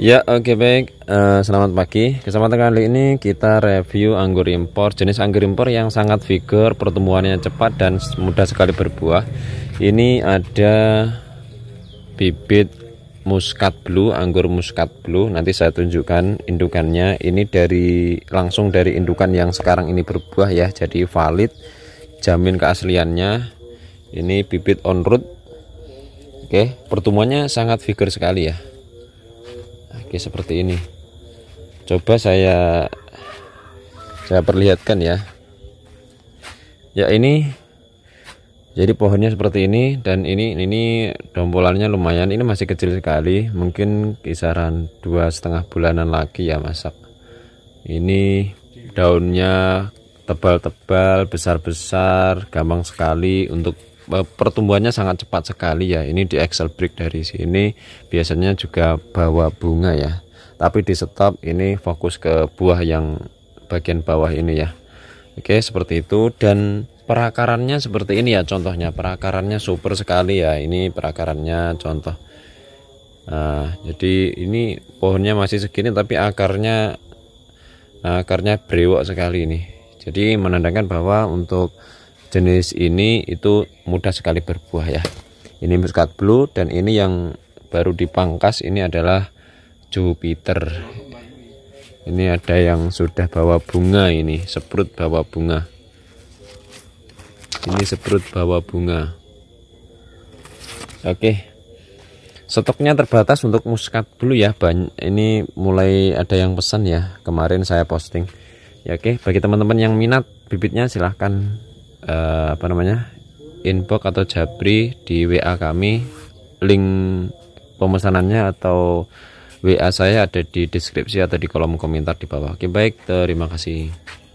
Ya oke okay, baik uh, Selamat pagi Kesempatan kali ini kita review anggur impor Jenis anggur impor yang sangat vigor Pertumbuhannya cepat dan mudah sekali berbuah Ini ada Bibit muskat blue Anggur muskat blue Nanti saya tunjukkan indukannya Ini dari langsung dari indukan yang sekarang ini berbuah ya Jadi valid Jamin keasliannya Ini bibit on root Oke okay, pertumbuhannya sangat vigor sekali ya Oke seperti ini coba saya saya perlihatkan ya ya ini jadi pohonnya seperti ini dan ini ini dompolannya lumayan ini masih kecil sekali mungkin kisaran dua setengah bulanan lagi ya masak ini daunnya tebal-tebal besar-besar gampang sekali untuk Eh, pertumbuhannya sangat cepat sekali ya ini di Excel break dari sini biasanya juga bawa bunga ya tapi di stop ini fokus ke buah yang bagian bawah ini ya oke seperti itu dan perakarannya seperti ini ya contohnya perakarannya super sekali ya ini perakarannya contoh nah, jadi ini pohonnya masih segini tapi akarnya akarnya brewok sekali ini jadi menandakan bahwa untuk jenis ini itu mudah sekali berbuah ya ini muscat blue dan ini yang baru dipangkas ini adalah Jupiter ini ada yang sudah bawa bunga ini seprut bawa bunga ini seprut bawa bunga oke stoknya terbatas untuk muscat blue ya banyak ini mulai ada yang pesan ya kemarin saya posting ya oke bagi teman-teman yang minat bibitnya silahkan uh, apa namanya inbox atau Jabri di WA kami link pemesanannya atau WA saya ada di deskripsi atau di kolom komentar di bawah. Oke, baik, terima kasih.